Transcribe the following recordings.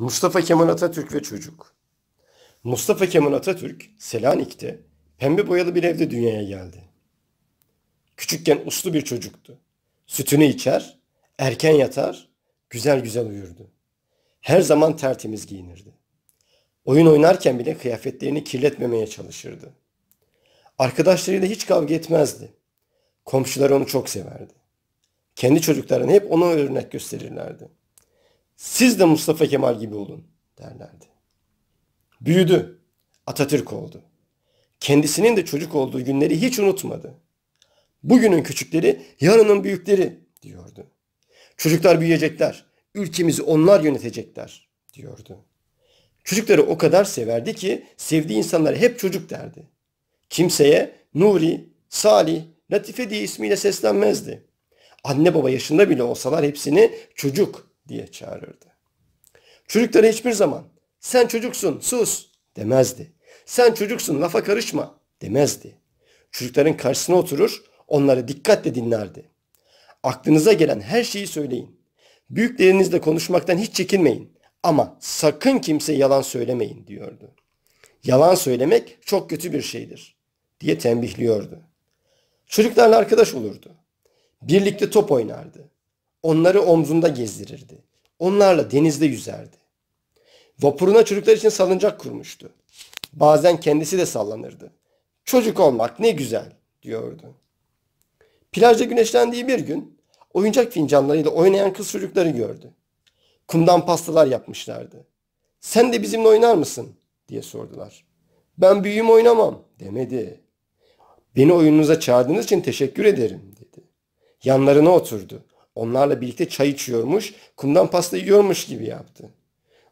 Mustafa Kemal Atatürk ve çocuk. Mustafa Kemal Atatürk Selanik'te pembe boyalı bir evde dünyaya geldi. Küçükken uslu bir çocuktu. Sütünü içer, erken yatar, güzel güzel uyurdu. Her zaman tertemiz giyinirdi. Oyun oynarken bile kıyafetlerini kirletmemeye çalışırdı. Arkadaşlarıyla hiç kavga etmezdi. Komşular onu çok severdi. Kendi çocuklarına hep ona örnek gösterirlerdi. Siz de Mustafa Kemal gibi olun derlerdi. Büyüdü. Atatürk oldu. Kendisinin de çocuk olduğu günleri hiç unutmadı. Bugünün küçükleri yarının büyükleri diyordu. Çocuklar büyüyecekler. Ülkemizi onlar yönetecekler diyordu. Çocukları o kadar severdi ki sevdiği insanlara hep çocuk derdi. Kimseye Nuri, Salih, Latife diye ismiyle seslenmezdi. Anne baba yaşında bile olsalar hepsini çocuk, diye çağırırdı. Çocuklara hiçbir zaman sen çocuksun sus demezdi. Sen çocuksun lafa karışma demezdi. Çocukların karşısına oturur onları dikkatle dinlerdi. Aklınıza gelen her şeyi söyleyin. Büyüklerinizle konuşmaktan hiç çekinmeyin ama sakın kimseye yalan söylemeyin diyordu. Yalan söylemek çok kötü bir şeydir diye tembihliyordu. Çocuklarla arkadaş olurdu. Birlikte top oynardı. Onları omzunda gezdirirdi. Onlarla denizde yüzerdi. Vapuruna çocuklar için salıncak kurmuştu. Bazen kendisi de sallanırdı. Çocuk olmak ne güzel diyordu. Plajda güneşlendiği bir gün oyuncak fincanlarıyla oynayan kız çocukları gördü. Kumdan pastalar yapmışlardı. Sen de bizimle oynar mısın diye sordular. Ben büyüğüm oynamam demedi. Beni oyununuza çağırdığınız için teşekkür ederim dedi. Yanlarına oturdu. Onlarla birlikte çay içiyormuş, kumdan pasta yiyormuş gibi yaptı.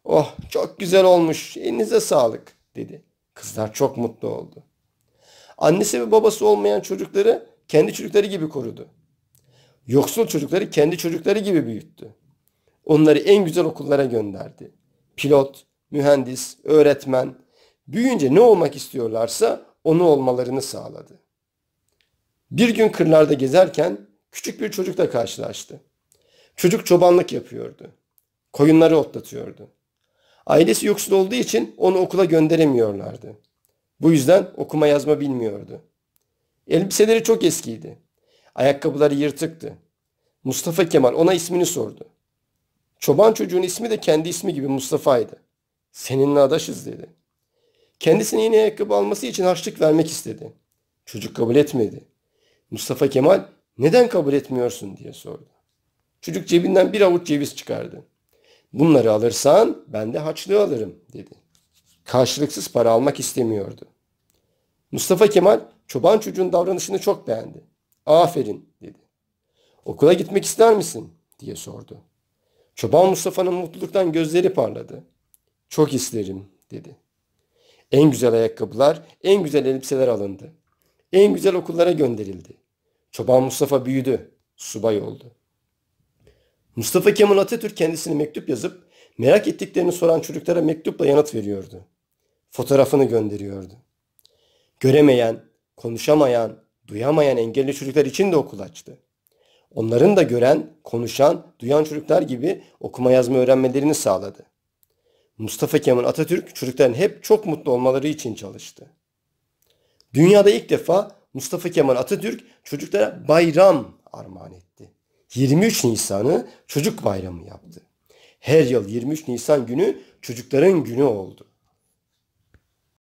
Oh çok güzel olmuş, elinize sağlık dedi. Kızlar çok mutlu oldu. Annesi ve babası olmayan çocukları kendi çocukları gibi korudu. Yoksul çocukları kendi çocukları gibi büyüttü. Onları en güzel okullara gönderdi. Pilot, mühendis, öğretmen, büyüyünce ne olmak istiyorlarsa onu olmalarını sağladı. Bir gün kırlarda gezerken küçük bir çocukla karşılaştı. Çocuk çobanlık yapıyordu. Koyunları otlatıyordu. Ailesi yoksul olduğu için onu okula gönderemiyorlardı. Bu yüzden okuma yazma bilmiyordu. Elbiseleri çok eskiydi. Ayakkabıları yırtıktı. Mustafa Kemal ona ismini sordu. Çoban çocuğun ismi de kendi ismi gibi Mustafa'ydı. Seninle adaşız dedi. Kendisine yeni ayakkabı alması için harçlık vermek istedi. Çocuk kabul etmedi. Mustafa Kemal neden kabul etmiyorsun diye sordu. Çocuk cebinden bir avuç ceviz çıkardı. Bunları alırsan ben de haçlığı alırım dedi. Karşılıksız para almak istemiyordu. Mustafa Kemal çoban çocuğun davranışını çok beğendi. Aferin dedi. Okula gitmek ister misin diye sordu. Çoban Mustafa'nın mutluluktan gözleri parladı. Çok isterim dedi. En güzel ayakkabılar, en güzel elbiseler alındı. En güzel okullara gönderildi. Çoban Mustafa büyüdü, subay oldu. Mustafa Kemal Atatürk kendisine mektup yazıp merak ettiklerini soran çocuklara mektupla yanıt veriyordu. Fotoğrafını gönderiyordu. Göremeyen, konuşamayan, duyamayan engelli çocuklar için de okul açtı. Onların da gören, konuşan, duyan çocuklar gibi okuma yazma öğrenmelerini sağladı. Mustafa Kemal Atatürk çocukların hep çok mutlu olmaları için çalıştı. Dünyada ilk defa Mustafa Kemal Atatürk çocuklara bayram armağan etti. 23 Nisan'ı çocuk bayramı yaptı. Her yıl 23 Nisan günü çocukların günü oldu.